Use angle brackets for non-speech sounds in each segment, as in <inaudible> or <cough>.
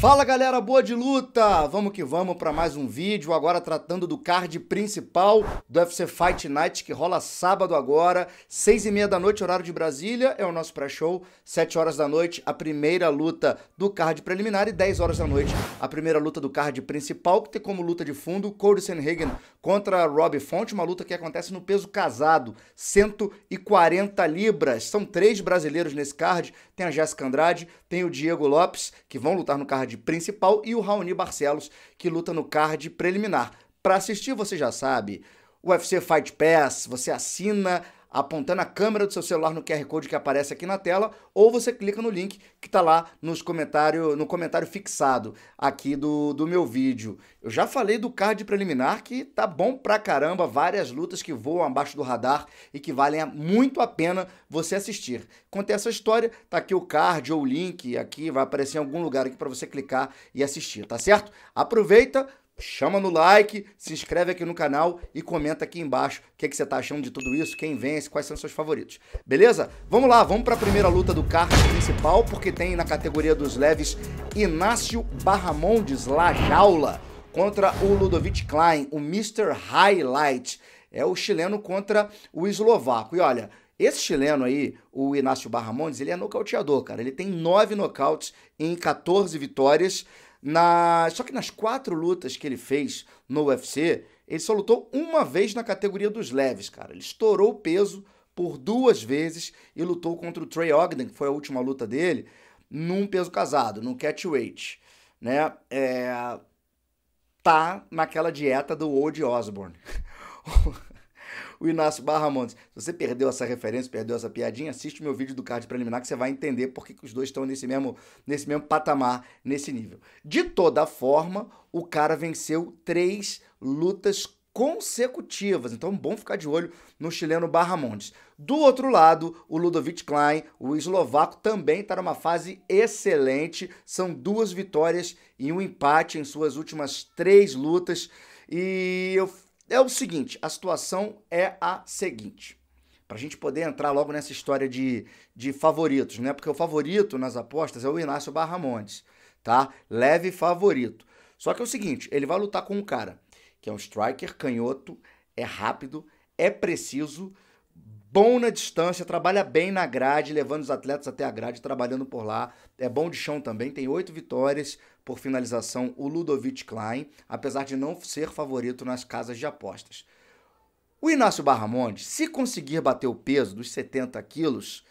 Fala galera boa de luta! Vamos que vamos para mais um vídeo, agora tratando do card principal do UFC Fight Night que rola sábado agora, seis e meia da noite, horário de Brasília, é o nosso pré-show, sete horas da noite a primeira luta do card preliminar e dez horas da noite a primeira luta do card principal, que tem como luta de fundo Cody Sanhagen contra Rob Font, uma luta que acontece no peso casado, 140 libras, são três brasileiros nesse card, tem a Jéssica Andrade, tem o Diego Lopes, que vão lutar no card principal, e o Raoni Barcelos, que luta no card preliminar. Para assistir, você já sabe, o UFC Fight Pass, você assina apontando a câmera do seu celular no QR Code que aparece aqui na tela, ou você clica no link que está lá nos comentário, no comentário fixado aqui do, do meu vídeo. Eu já falei do card preliminar que tá bom pra caramba, várias lutas que voam abaixo do radar e que valem muito a pena você assistir. Conta essa história, tá aqui o card ou o link aqui, vai aparecer em algum lugar aqui para você clicar e assistir, tá certo? Aproveita, chama no like, se inscreve aqui no canal e comenta aqui embaixo o que, é que você está achando de tudo isso, quem vence, quais são seus favoritos. Beleza? Vamos lá, vamos para a primeira luta do card principal, porque tem na categoria dos leves Inácio Barramondes, La Jaula, contra o Ludovic Klein, o Mr. Highlight. É o chileno contra o eslovaco. E olha, esse chileno aí, o Inácio Barramondes, ele é nocauteador, cara. Ele tem nove nocautes em 14 vitórias. Na... Só que nas quatro lutas que ele fez no UFC, ele só lutou uma vez na categoria dos leves, cara. Ele estourou o peso por duas vezes e lutou contra o Trey Ogden, que foi a última luta dele, num peso casado, num catchweight, né? É... Tá naquela dieta do Old Osborne. <laughs> o Inácio Barra Montes. Se você perdeu essa referência, perdeu essa piadinha, assiste o meu vídeo do card preliminar que você vai entender porque que os dois estão nesse mesmo, nesse mesmo patamar, nesse nível. De toda forma, o cara venceu três lutas consecutivas. Então, bom ficar de olho no chileno Barra Montes. Do outro lado, o Ludovic Klein, o eslovaco, também está numa fase excelente. São duas vitórias e um empate em suas últimas três lutas. E eu é o seguinte, a situação é a seguinte. Para a gente poder entrar logo nessa história de, de favoritos, né? Porque o favorito nas apostas é o Inácio Barra Montes, tá? Leve favorito. Só que é o seguinte, ele vai lutar com um cara que é um striker canhoto, é rápido, é preciso, bom na distância, trabalha bem na grade, levando os atletas até a grade, trabalhando por lá. É bom de chão também, tem oito vitórias por finalização o Ludovic Klein, apesar de não ser favorito nas casas de apostas. O Inácio Barramonde, se conseguir bater o peso dos 70 quilos,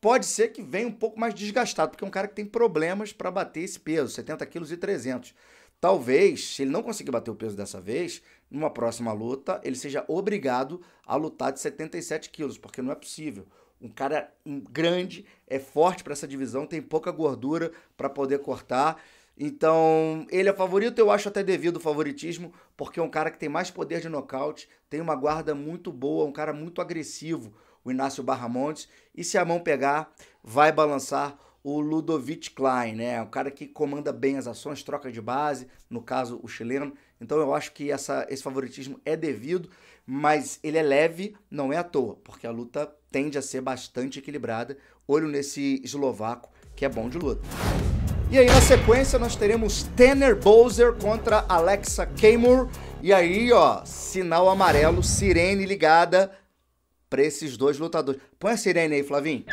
pode ser que venha um pouco mais desgastado, porque é um cara que tem problemas para bater esse peso, 70 quilos e 300. Talvez, se ele não conseguir bater o peso dessa vez, numa próxima luta, ele seja obrigado a lutar de 77 quilos, porque não é possível. Um cara grande, é forte para essa divisão, tem pouca gordura para poder cortar. Então, ele é favorito, eu acho até devido o favoritismo, porque é um cara que tem mais poder de nocaute, tem uma guarda muito boa, um cara muito agressivo, o Inácio Barramontes. E se a mão pegar, vai balançar o Ludovic Klein, né? o é cara que comanda bem as ações, troca de base, no caso o chileno. Então eu acho que essa, esse favoritismo é devido, mas ele é leve, não é à toa, porque a luta tende a ser bastante equilibrada. Olho nesse eslovaco, que é bom de luta. E aí na sequência nós teremos Tanner Bowser contra Alexa Keimur. E aí, ó, sinal amarelo, sirene ligada para esses dois lutadores. Põe a sirene aí, Flavinho.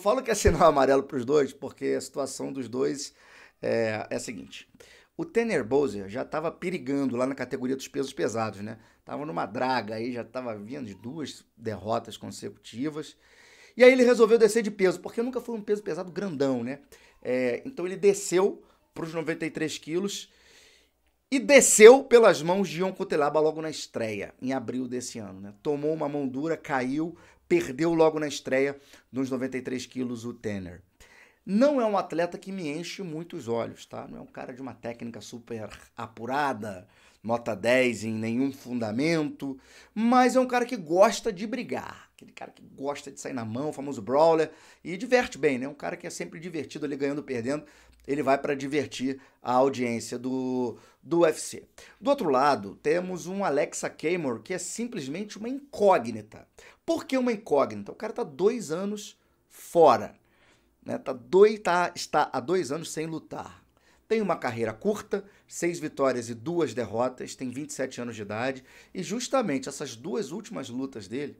falo que é sinal <laughs> amarelo para os dois, porque a situação dos dois é, é a seguinte. O Tanner Bowser já estava perigando lá na categoria dos pesos pesados, né? Tava numa draga aí, já estava vindo de duas derrotas consecutivas. E aí ele resolveu descer de peso, porque nunca foi um peso pesado grandão, né? É, então ele desceu para os 93 quilos e desceu pelas mãos de Ion Cotelaba logo na estreia, em abril desse ano. Né? Tomou uma mão dura, caiu, perdeu logo na estreia nos 93 quilos o Tanner. Não é um atleta que me enche muito os olhos, tá? Não é um cara de uma técnica super apurada, nota 10 em nenhum fundamento, mas é um cara que gosta de brigar, aquele cara que gosta de sair na mão, o famoso brawler, e diverte bem, né? Um cara que é sempre divertido ali ganhando, perdendo, ele vai para divertir a audiência do, do UFC. Do outro lado, temos um Alexa Camor que é simplesmente uma incógnita. Por que uma incógnita? O cara está dois anos fora. Né? Tá dois, tá, está há dois anos sem lutar. Tem uma carreira curta, seis vitórias e duas derrotas, tem 27 anos de idade, e justamente essas duas últimas lutas dele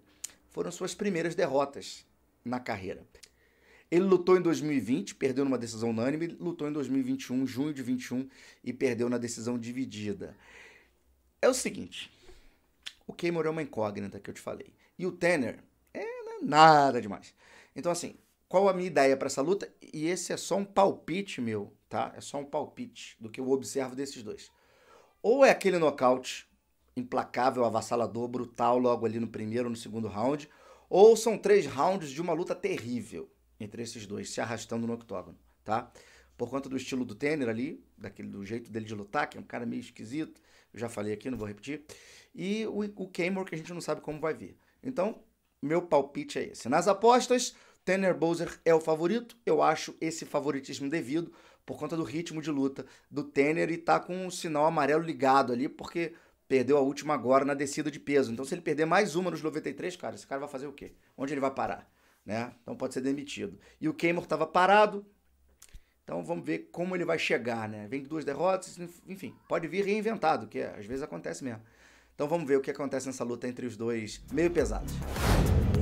foram suas primeiras derrotas na carreira. Ele lutou em 2020, perdeu numa decisão unânime, lutou em 2021, junho de 21, e perdeu na decisão dividida. É o seguinte, o Cameron é uma incógnita que eu te falei e o Tanner. É né? nada demais. Então, assim, qual a minha ideia para essa luta? E esse é só um palpite meu, tá? É só um palpite do que eu observo desses dois. Ou é aquele nocaute implacável, avassalador, brutal, logo ali no primeiro ou no segundo round, ou são três rounds de uma luta terrível entre esses dois, se arrastando no octógono, tá? Por conta do estilo do Tanner ali, daquele do jeito dele de lutar, que é um cara meio esquisito, eu já falei aqui, não vou repetir, e o, o Camor que a gente não sabe como vai vir. Então, meu palpite é esse. Nas apostas, Tanner Bowser é o favorito. Eu acho esse favoritismo devido por conta do ritmo de luta do Tanner e tá com um sinal amarelo ligado ali, porque perdeu a última agora na descida de peso. Então, se ele perder mais uma nos 93, cara, esse cara vai fazer o quê? Onde ele vai parar? Né? Então pode ser demitido. E o Keimor estava parado. Então vamos ver como ele vai chegar, né? Vem duas derrotas, enfim, pode vir reinventado, que é, às vezes acontece mesmo. Então vamos ver o que acontece nessa luta entre os dois meio pesados.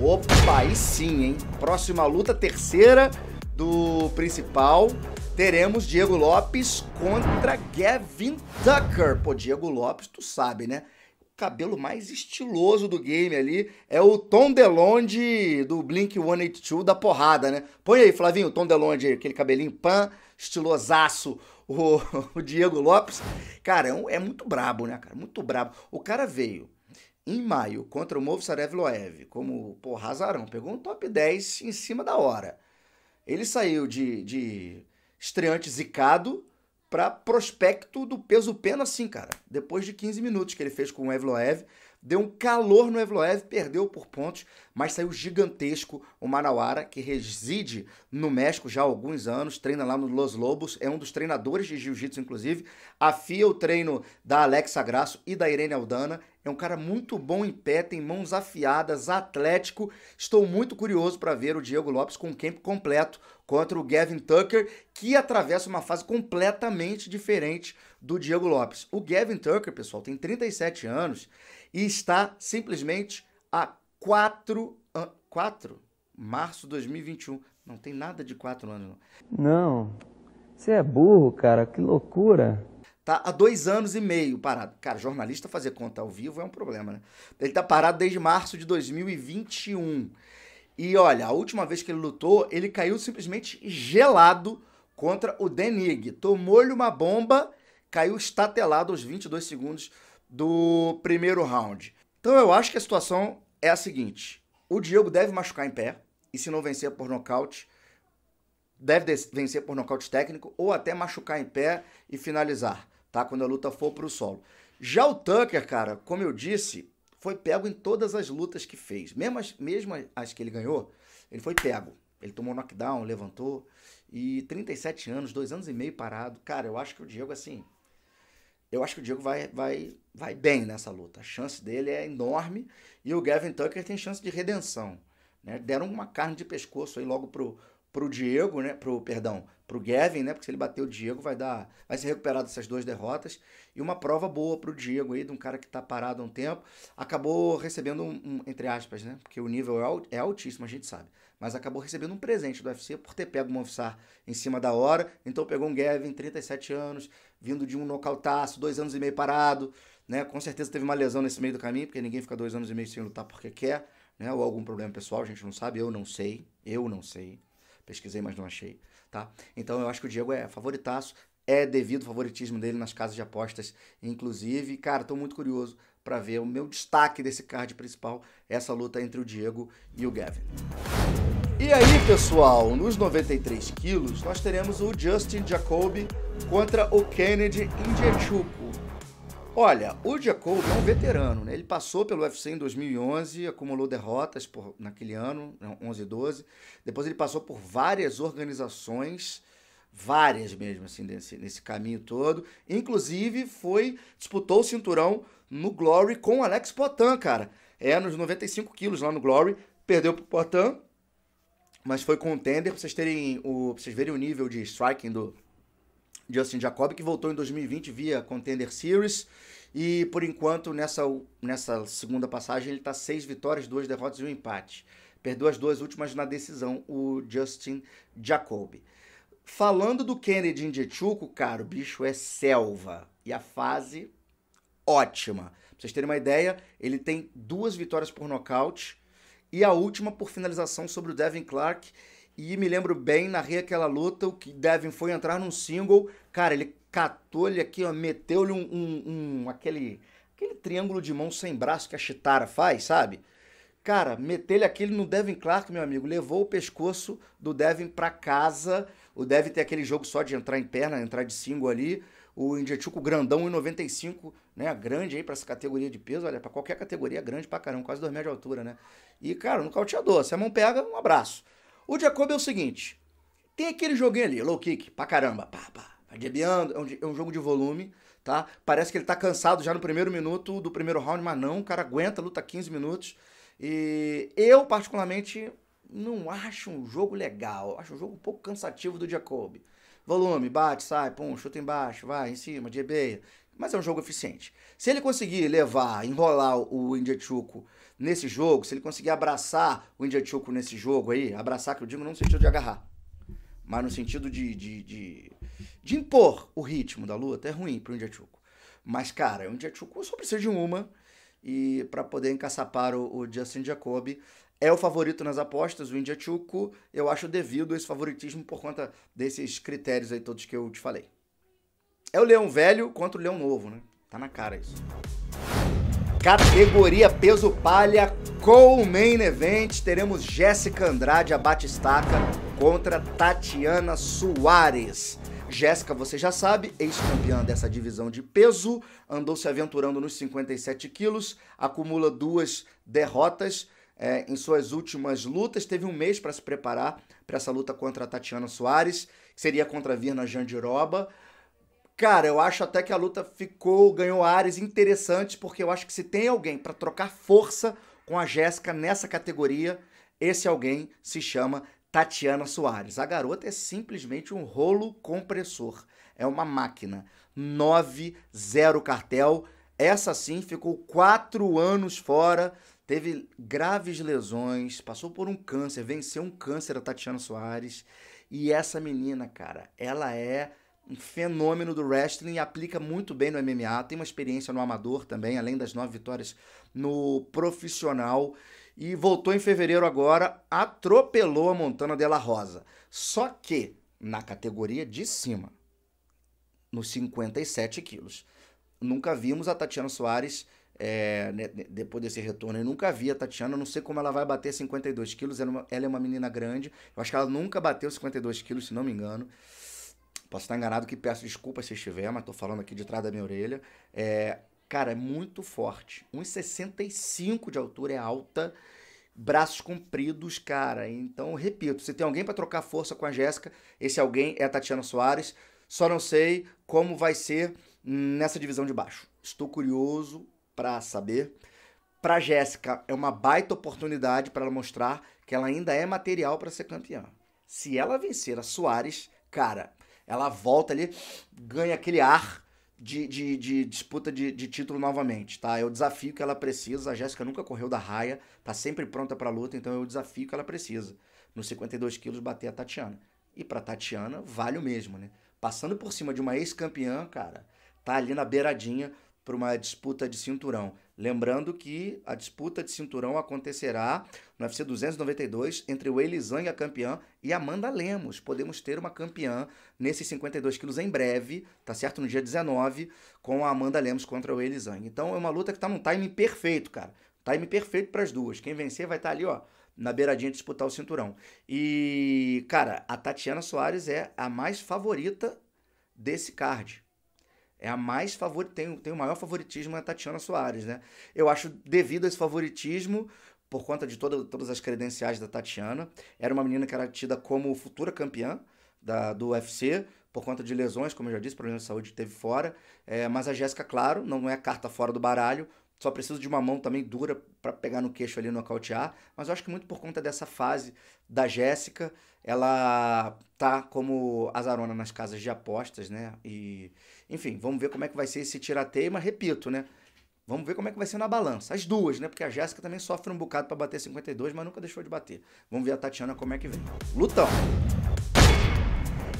Opa, aí sim, hein? Próxima luta, terceira do principal. Teremos Diego Lopes contra Gavin Tucker. Pô, Diego Lopes, tu sabe, né? cabelo mais estiloso do game ali é o Tom DeLonge do Blink-182 da porrada, né? Põe aí, Flavinho, Tom DeLonge, aquele cabelinho pan, estilosaço o, <laughs> o Diego Lopes, cara, é, um, é, muito brabo, né, cara? Muito brabo. O cara veio em maio contra o Movo Sarev Loev, como, pô, razarão. Pegou um top 10 em cima da hora. Ele saiu de, de estreante zicado para prospecto do peso pena, assim, cara. Depois de 15 minutos que ele fez com o Evloev deu um calor no Evloev, perdeu por pontos, mas saiu gigantesco o Manauara, que reside no México já há alguns anos, treina lá no Los Lobos, é um dos treinadores de jiu-jitsu, inclusive, afia o treino da Alexa Grasso e da Irene Aldana, é um cara muito bom em pé, tem mãos afiadas, atlético. Estou muito curioso para ver o Diego Lopes com o camp completo contra o Gavin Tucker, que atravessa uma fase completamente diferente do Diego Lopes. O Gavin Tucker, pessoal, tem 37 anos e está simplesmente a quatro, anos. Quatro? março de 2021. Não tem nada de quatro anos não. Não. Você é burro, cara, que loucura. Tá há dois anos e meio parado. Cara, jornalista fazer conta ao vivo é um problema, né? Ele tá parado desde março de 2021. E olha, a última vez que ele lutou, ele caiu simplesmente gelado contra o Denig. Tomou-lhe uma bomba, caiu estatelado aos 22 segundos do primeiro round. Então eu acho que a situação é a seguinte: o Diego deve machucar em pé, e se não vencer por nocaute, deve vencer por nocaute técnico ou até machucar em pé e finalizar, tá? Quando a luta for pro solo. Já o Tucker, cara, como eu disse, foi pego em todas as lutas que fez. Mesmo as, mesmo as que ele ganhou, ele foi pego. Ele tomou knockdown, levantou. E 37 anos, dois anos e meio parado. Cara, eu acho que o Diego, assim, eu acho que o Diego vai, vai, vai bem nessa luta. A chance dele é enorme e o Gavin Tucker tem chance de redenção. Né? Deram uma carne de pescoço aí logo pro, pro Diego, né? Pro, perdão, pro Gavin, né? Porque se ele bater o Diego, vai dar. Vai se recuperar dessas duas derrotas. E uma prova boa pro Diego aí, de um cara que tá parado há um tempo. Acabou recebendo um, um entre aspas, né? Porque o nível é, é altíssimo, a gente sabe mas acabou recebendo um presente do UFC por ter pego o Movistar em cima da hora. Então pegou um Gavin, 37 anos, vindo de um nocautaço, dois anos e meio parado. Né? Com certeza teve uma lesão nesse meio do caminho, porque ninguém fica dois anos e meio sem lutar porque quer, né? ou algum problema pessoal, a gente não sabe, eu não sei, eu não sei. Pesquisei, mas não achei, tá? Então eu acho que o Diego é favoritaço, é devido ao favoritismo dele nas casas de apostas, inclusive. Cara, tô muito curioso para ver o meu destaque desse card principal, essa luta entre o Diego e o Gavin. E aí, pessoal, nos 93 quilos, nós teremos o Justin Jacoby contra o Kennedy Indiechuko. Olha, o Jacoby é um veterano, né? Ele passou pelo UFC em 2011, acumulou derrotas por, naquele ano, 11 né, e 12. Depois ele passou por várias organizações, várias mesmo, assim, nesse, nesse caminho todo. Inclusive, foi disputou o cinturão no Glory com o Alex Potan, cara. É, nos 95 quilos lá no Glory, perdeu pro Potan mas foi contender pra vocês terem o. vocês verem o nível de striking do Justin Jacob, que voltou em 2020 via Contender Series. E por enquanto, nessa, nessa segunda passagem, ele tá seis vitórias, duas derrotas e um empate. Perdeu as duas últimas na decisão, o Justin Jacoby. Falando do Kennedy Indietchuco, cara, o bicho é selva. E a fase, ótima. Pra vocês terem uma ideia, ele tem duas vitórias por nocaute e a última por finalização sobre o Devin Clark. E me lembro bem, narrei aquela luta, o que Devin foi entrar num single. Cara, ele catou ele aqui, ó, meteu-lhe um, um, um, aquele, aquele triângulo de mão sem braço que a Chitara faz, sabe? Cara, meteu-lhe aquele no Devin Clark, meu amigo. Levou o pescoço do Devin pra casa. O Devin tem aquele jogo só de entrar em perna, entrar de single ali o Indietico grandão, 1,95, né? Grande aí para essa categoria de peso, olha, para qualquer categoria grande pra caramba, quase 2 metros de altura, né? E, cara, no cauteador, se a mão pega, um abraço. O Jacob é o seguinte, tem aquele joguinho ali, low kick, pra caramba, pá, pá, vai é, um, é um jogo de volume, tá? Parece que ele tá cansado já no primeiro minuto do primeiro round, mas não, o cara aguenta, luta 15 minutos. E eu, particularmente, não acho um jogo legal, acho um jogo um pouco cansativo do Jacob. Volume, bate, sai, pum, chuta embaixo, vai, em cima, de ebeia. Mas é um jogo eficiente. Se ele conseguir levar, enrolar o Indiachuco nesse jogo, se ele conseguir abraçar o Indiachuco nesse jogo aí, abraçar, que eu digo, não no sentido de agarrar, mas no sentido de, de, de, de impor o ritmo da luta, é ruim pro Indiachuco. Mas, cara, o Indiachuco só precisa de uma e para poder encaçapar o, o Justin Jacoby é o favorito nas apostas, o India Chuco. Eu acho devido esse favoritismo por conta desses critérios aí todos que eu te falei. É o leão velho contra o leão novo, né? Tá na cara isso. Categoria peso palha com o main event, teremos Jéssica Andrade, a Batistaca, contra Tatiana Soares. Jéssica, você já sabe, ex-campeã dessa divisão de peso, andou se aventurando nos 57 quilos, acumula duas derrotas, é, em suas últimas lutas, teve um mês para se preparar para essa luta contra a Tatiana Soares, que seria contra a Virna Jandiroba. Cara, eu acho até que a luta ficou, ganhou áreas interessantes, porque eu acho que se tem alguém para trocar força com a Jéssica nessa categoria, esse alguém se chama Tatiana Soares. A garota é simplesmente um rolo compressor. É uma máquina. 9-0 cartel. Essa sim ficou quatro anos fora, teve graves lesões, passou por um câncer, venceu um câncer a Tatiana Soares. E essa menina, cara, ela é um fenômeno do wrestling, aplica muito bem no MMA, tem uma experiência no amador também, além das nove vitórias no profissional. E voltou em fevereiro agora, atropelou a Montana Della Rosa. Só que na categoria de cima, nos 57 quilos nunca vimos a Tatiana Soares, é, né, depois desse retorno, eu nunca vi a Tatiana, não sei como ela vai bater 52 quilos, ela, é ela é uma menina grande, eu acho que ela nunca bateu 52 quilos, se não me engano. Posso estar enganado, que peço desculpas se estiver, mas estou falando aqui de trás da minha orelha. É, cara, é muito forte. 1,65 de altura é alta, braços compridos, cara. Então, repito, se tem alguém para trocar força com a Jéssica, esse alguém é a Tatiana Soares. Só não sei como vai ser nessa divisão de baixo. Estou curioso para saber. Para Jéssica é uma baita oportunidade para ela mostrar que ela ainda é material para ser campeã. Se ela vencer a Soares, cara, ela volta ali, ganha aquele ar de, de, de, disputa de, de, título novamente, tá? É o desafio que ela precisa. A Jéssica nunca correu da raia, tá sempre pronta a luta, então é o desafio que ela precisa. Nos 52 quilos bater a Tatiana. E para Tatiana, vale o mesmo, né? Passando por cima de uma ex-campeã, cara, tá ali na beiradinha para uma disputa de cinturão. Lembrando que a disputa de cinturão acontecerá no UFC 292 entre o Elizan, a campeã, e Amanda Lemos. Podemos ter uma campeã nesses 52 quilos em breve, tá certo? No dia 19, com a Amanda Lemos contra o Elizan. Então é uma luta que tá num time perfeito, cara. Time perfeito para as duas. Quem vencer vai estar tá ali, ó, na beiradinha disputar o cinturão. E, cara, a Tatiana Soares é a mais favorita desse card é a mais favor tem, tem o maior favoritismo é a Tatiana Soares, né? Eu acho devido a esse favoritismo, por conta de toda, todas as credenciais da Tatiana, era uma menina que era tida como futura campeã da, do UFC, por conta de lesões, como eu já disse, problemas de saúde teve fora. É, mas a Jéssica, claro, não é carta fora do baralho, só preciso de uma mão também dura para pegar no queixo ali no nocautear, mas eu acho que muito por conta dessa fase da Jéssica, ela tá como azarona nas casas de apostas, né? E, enfim, vamos ver como é que vai ser esse tirateio, mas repito, né? Vamos ver como é que vai ser na balança. As duas, né? Porque a Jéssica também sofre um bocado para bater 52, mas nunca deixou de bater. Vamos ver a Tatiana como é que vem. Lutão!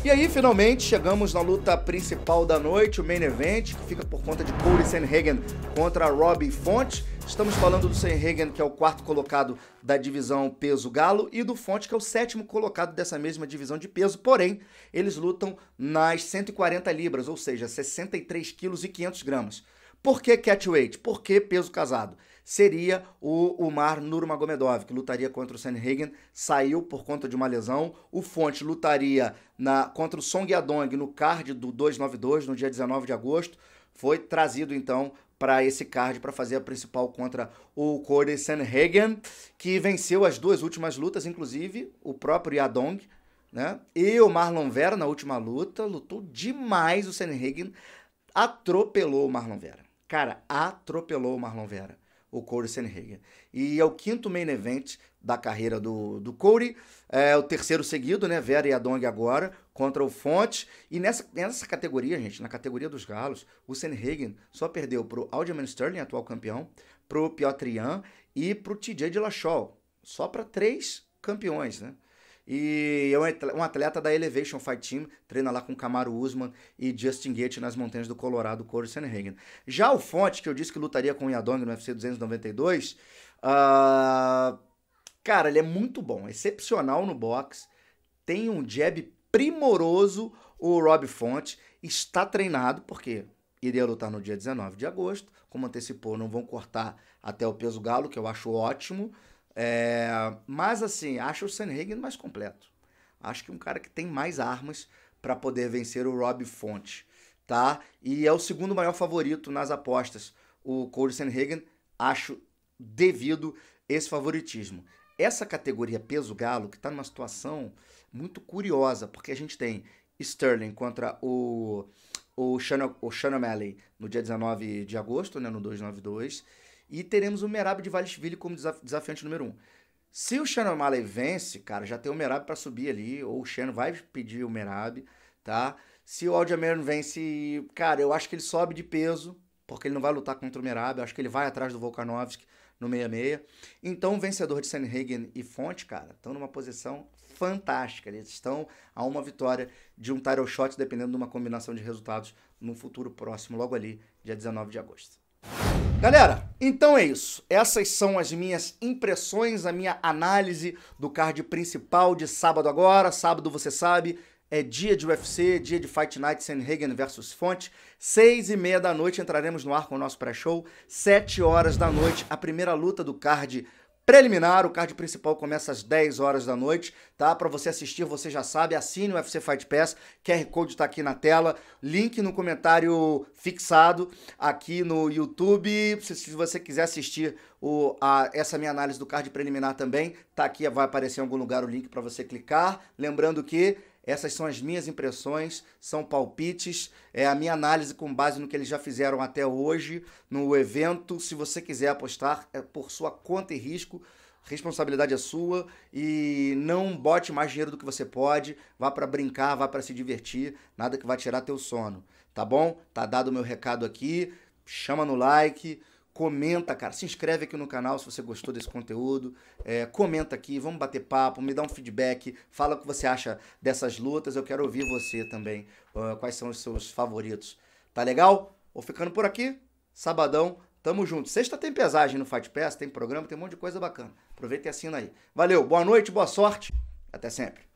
E aí, finalmente, chegamos na luta principal da noite, o main event, que fica por conta de Cody Sanhagen contra Robbie Fonte. Estamos falando do Sanhagen, que é o quarto colocado da divisão peso galo, e do Fonte que é o sétimo colocado dessa mesma divisão de peso. Porém, eles lutam nas 140 libras, ou seja, 63 quilos e 500 gramas. Por que catchweight? Por que peso casado? seria o Omar Nurmagomedov, que lutaria contra o Sanhagen, saiu por conta de uma lesão. O Fonte lutaria na contra o Song Yadong no card do 292, no dia 19 de agosto. Foi trazido, então, para esse card para fazer a principal contra o Corey Sanhagen, que venceu as duas últimas lutas, inclusive o próprio Yadong, né? E o Marlon Vera na última luta lutou demais o Sanhagen, atropelou o Marlon Vera. Cara, atropelou o Marlon Vera o Corey Sanhagen. E é o quinto main event da carreira do, do Corey, é o terceiro seguido, né? Vera e Adong agora, contra o Fonte. E nessa, nessa categoria, gente, na categoria dos galos, o Sanhagen só perdeu pro Alderman Sterling, atual campeão, pro Piotr Jan e pro TJ Dillashaw. Só para três campeões, né? E é eu um atleta da Elevation Fight Team, treina lá com Camaro Usman e Justin Gaethje nas montanhas do Colorado, Corey Sanhagen. Já o Fonte, que eu disse que lutaria com o Yadong no UFC 292, uh, cara, ele é muito bom, excepcional no boxe, tem um jab primoroso, o Rob Fonte, está treinado, porque iria lutar no dia 19 de agosto, como antecipou, não vão cortar até o peso galo, que eu acho ótimo, é, mas assim, acho o Sanhagen mais completo. Acho que um cara que tem mais armas para poder vencer o Rob Fonte, tá? E é o segundo maior favorito nas apostas. O Cody Sanhagen, acho devido esse favoritismo. Essa categoria peso galo que está numa situação muito curiosa, porque a gente tem Sterling contra o o Shannon, o Shannon Malley no dia 19 de agosto, né, no 292. E teremos o Merab de Valishvili como desaf desafiante número um. Se o Shannon O'Malley vence, cara, já tem o Merab para subir ali, ou o Shannon vai pedir o Merab, tá? Se o Alderman vence, cara, eu acho que ele sobe de peso, porque ele não vai lutar contra o Merab, eu acho que ele vai atrás do Volkanovski no 66. Então, o vencedor de Sanhagen e Fonte, cara, estão numa posição fantástica. Eles estão a uma vitória de um title shot, dependendo de uma combinação de resultados no futuro próximo, logo ali, dia 19 de agosto. Galera, então é isso. Essas são as minhas impressões, a minha análise do card principal de sábado agora. Sábado, você sabe, é dia de UFC, dia de Fight Night Sanhagen versus Fonte. Seis e meia da noite entraremos no ar com o nosso pré-show. Sete horas da noite, a primeira luta do card preliminar. O card principal começa às 10 horas da noite, tá? Para você assistir, você já sabe, assine o UFC Fight Pass. QR Code tá aqui na tela, link no comentário fixado aqui no YouTube. Se, se você quiser assistir o, a, essa minha análise do card preliminar também, tá aqui, vai aparecer em algum lugar o link para você clicar. Lembrando que essas são as minhas impressões, são palpites, é a minha análise com base no que eles já fizeram até hoje no evento. Se você quiser apostar, é por sua conta e risco responsabilidade é sua e não bote mais dinheiro do que você pode, vá para brincar, vá para se divertir, nada que vai tirar teu sono, tá bom? Tá dado o meu recado aqui, chama no like, comenta, cara. Se inscreve aqui no canal se você gostou desse conteúdo. É, comenta aqui, vamos bater papo, me dá um feedback, fala o que você acha dessas lutas. Eu quero ouvir você também. Uh, quais são os seus favoritos? Tá legal? Vou ficando por aqui. Sabadão, tamo junto. Sexta tem pesagem no Fight Pass, tem programa, tem um monte de coisa bacana. Aproveita e assina aí. Valeu, boa noite, boa sorte. Até sempre.